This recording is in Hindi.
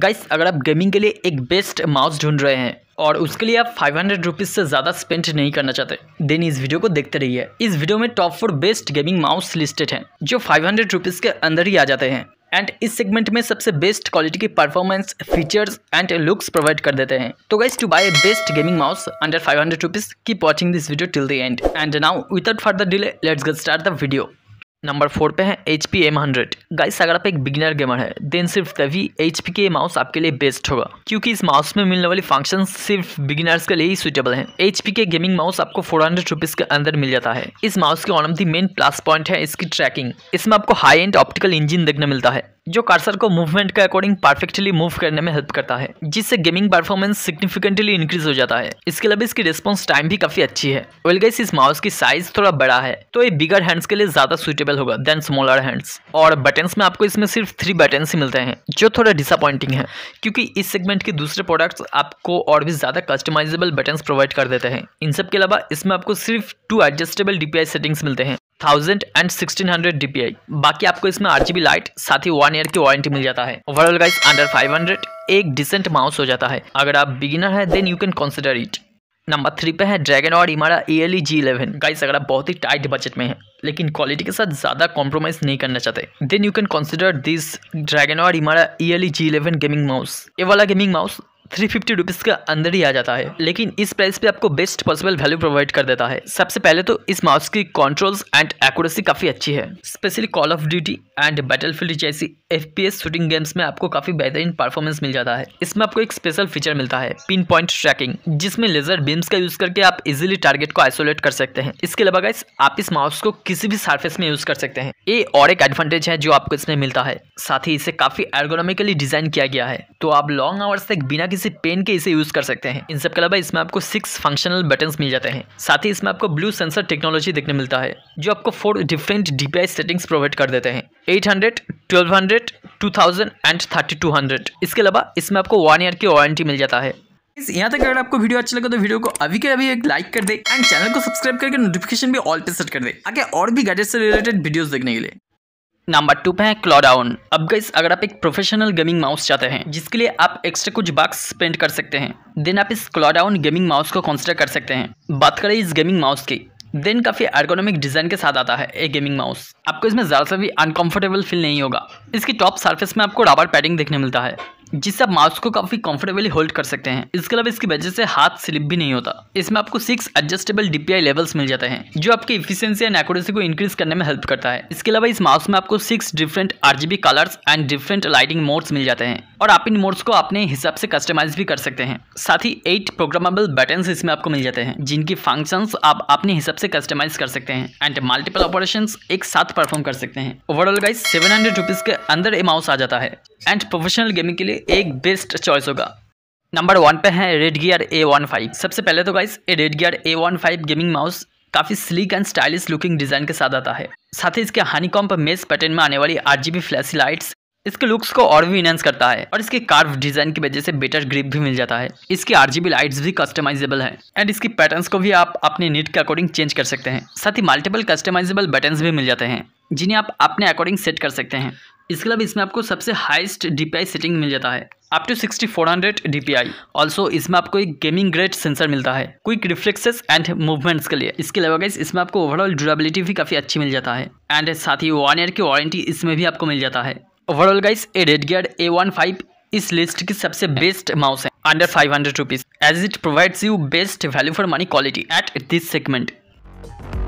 गाइस अगर आप गेमिंग के लिए एक बेस्ट माउस ढूंढ रहे हैं और उसके लिए आप फाइव हंड्रेड रुपीज़ से ज़्यादा स्पेंड नहीं करना चाहते देन इस वीडियो को देखते रहिए इस वीडियो में top four best gaming mouse listed हैं जो फाइव हंड्रेड रुपीज़ के अंदर ही आ जाते हैं एंड इस सेगमेंट में सबसे बेस्ट क्वालिटी की performance features and looks provide कर देते हैं तो guys to buy best gaming mouse under five hundred rupees keep watching this video till the end and now without further delay let's get start the video number four पे है H P M hundred guys अगर आप एक बिगिनर गेमर है देन सिर्फ तभी एच पी के माउस आपके लिए बेस्ट होगा क्योंकि इस माउस में मिलने वाली फंक्शन सिर्फ बिगिनर्स के लिए ही सुटेबल है एच पी के गेमिंग माउस आपको फोर हंड्रेड रुपीज के अंदर मिल जाता है इस माउस के one of the main plus point है इसकी ट्रैकिंग इसमें आपको हाई एंड ऑप्टिकल इंजिन देखने मिलता है जो कार्सर को मूवमेंट के अकॉर्डिंग परफेक्टली मूव करने में हेल्प करता है जिससे गेमिंग परफॉर्मेंस सिग्निफिकेंटली इंक्रीज हो जाता है इसके अलावा इसकी रिस्पॉन्स टाइम भी काफी अच्छी है वेल गाइस इस माउस की साइज थोड़ा बड़ा है तो ये बिगर हैंड्स के लिए ज्यादा सुटेबल होगा देन स्मॉलर हैंड्स और बटन में आपको इसमें सिर्फ थ्री बटन ही मिलते हैं जो थोड़ा डिसअपॉइंटिंग है क्योंकि इस सेगमेंट के दूसरे प्रोडक्ट आपको और भी ज्यादा कस्टमाइजेबल बटन प्रोवाइड कर देते हैं इन सब के अलावा इसमें आपको सिर्फ टू एडजस्टेबल डीपीआई सेटिंग्स मिलते हैं thousand and sixteen hundred DPI बाकी आपको इसमें आरजीबी लाइट साथ ही वन ईयर की वारंटी मिल जाता है overall guys under five hundred एक डिसेंट माउस हो जाता है अगर आप बिगिनर है then you can consider it number three पे है Dragonwar Emera A L E G eleven guys अगर आप बहुत ही टाइट बजट में है लेकिन क्वालिटी के साथ ज़्यादा कॉम्प्रोमाइज़ नहीं करना चाहते then you can consider this Dragonwar Emera E L E G eleven gaming mouse ये वाला gaming mouse three fifty rupees के अंदर ही आ जाता है लेकिन इस प्राइस पे आपको बेस्ट पॉसिबल वैल्यू प्रोवाइड कर देता है सबसे पहले तो इस माउस की कंट्रोल्स एंड एक्यूरेसी काफ़ी अच्छी है specially call of duty and battle field जैसी एफ शूटिंग गेम्स में आपको काफ़ी बेहतरीन परफॉर्मेंस मिल जाता है इसमें आपको एक स्पेशल फीचर मिलता है पिन पॉइंट ट्रैकिंग जिसमें लेजर बीम्स का यूज़ करके आप इजिली टारगेट को आइसोलेट कर सकते हैं इसके अलावा गाइस आप इस माउस को किसी भी सर्फेस में यूज़ कर सकते हैं ये और एक एडवांटेज है जो आपको इसमें मिलता है साथ ही इसे काफ़ी एर्गोनॉमिकली डिज़ाइन किया गया है तो आप लॉन्ग आवर्स तक बिना किसी किसी पेन के इसे यूज़ कर सकते हैं इन सब के अलावा इसमें आपको सिक्स फंक्शनल बटन मिल जाते हैं साथ ही इसमें आपको ब्लू सेंसर टेक्नोलॉजी देखने मिलता है जो आपको four different DPI settings provide कर देते हैं eight hundred twelve hundred two thousand and thirty two hundred इसके अलावा इसमें आपको वन ईयर की वारंटी मिल जाता है यहाँ तक अगर आपको वीडियो अच्छा लगा तो वीडियो को अभी के अभी एक लाइक कर दे एंड चैनल को सब्सक्राइब करके नोटिफिकेशन भी ऑल पे सेट कर दे आगे और भी गैजेट से रिलेटेड वीडियोस देखने के लिए नंबर टू पे है क्लॉडाउन अब गैस अगर आप एक प्रोफेशनल गेमिंग माउस चाहते हैं जिसके लिए आप एक्स्ट्रा कुछ बाक्स स्पेंड कर सकते हैं देन आप इस क्लोडाउन गेमिंग माउस को कंसिडर कर सकते हैं बात करें इस गेमिंग माउस की देन काफ़ी अर्गोनॉमिक डिज़ाइन के साथ आता है एक गेमिंग माउस आपको इसमें ज़्यादा से भी अनकंफर्टेबल फील नहीं होगा इसकी टॉप सरफेस में आपको रबर पैडिंग देखने मिलता है जिससे आप माउस को काफ़ी कंफर्टेबली होल्ड कर सकते हैं इसके अलावा इसकी वजह से हाथ स्लिप भी नहीं होता इसमें आपको सिक्स एडजस्टेबल डीपीआई लेवल्स मिल जाते हैं जो आपकी इफिशियंसी एंड एक्यूरेसी को इंक्रीज करने में हेल्प करता है इसके अलावा इस माउस में आपको six different RGB colours and different lighting modes मिल जाते हैं और आप इन मोड्स को अपने हिसाब से कस्टमाइज भी कर सकते हैं साथ ही एट प्रोग्रामेबल बटन्स इसमें आपको मिल जाते हैं जिनकी फंक्शंस आप अपने हिसाब से कस्टमाइज कर सकते हैं एंड मल्टीपल ऑपरेशन एक साथ परफॉर्म कर सकते हैं overall guys seven hundred rupees के अंदर ए माउस आ जाता है एंड प्रोफेशनल गेमिंग के लिए एक बेस्ट चॉइस होगा नंबर वन पे है Redgear A one five सबसे पहले तो guys Redgear A one five gaming mouse काफ़ी sleek and stylish looking design के साथ आता है साथ ही इसके हानिकॉम्प मेस पैटर्न में आने वाली आठ जीबी बी फ्लैश लाइट्स इसके लुक्स को और भी इनहेंस करता है और इसके कार्व डिजाइन की वजह से बेटर ग्रिप भी मिल जाता है इसकी आरजीबी लाइट्स भी कस्टमाइजेबल है एंड इसकी पैटर्न्स को भी आप अपने नीट के अकॉर्डिंग चेंज कर सकते हैं साथ ही मल्टीपल कस्टमाइजेबल बटन्स भी मिल जाते हैं जिन्हें आप अपने अकॉर्डिंग सेट कर सकते हैं इसके अलावा इसमें आपको सबसे हाईएस्ट डीपीआई सेटिंग मिल जाता है up to P I also इसमें आपको एक गेमिंग ग्रेड सेंसर मिलता है क्विक रिफ्लेक्सेस एंड मूवमेंट्स के लिए इसके अलावा गाइस इसमें आपको ओवरऑल ड्यूरेबिलिटी भी काफ़ी अच्छी मिल जाता है एंड साथ ही वन ईयर की वारंटी इसमें भी आपको मिल जाता है overall guys a Redgear A one five इस लिस्ट की सबसे बेस्ट माउस है under five hundred rupees as it provides you best value for money quality at this segment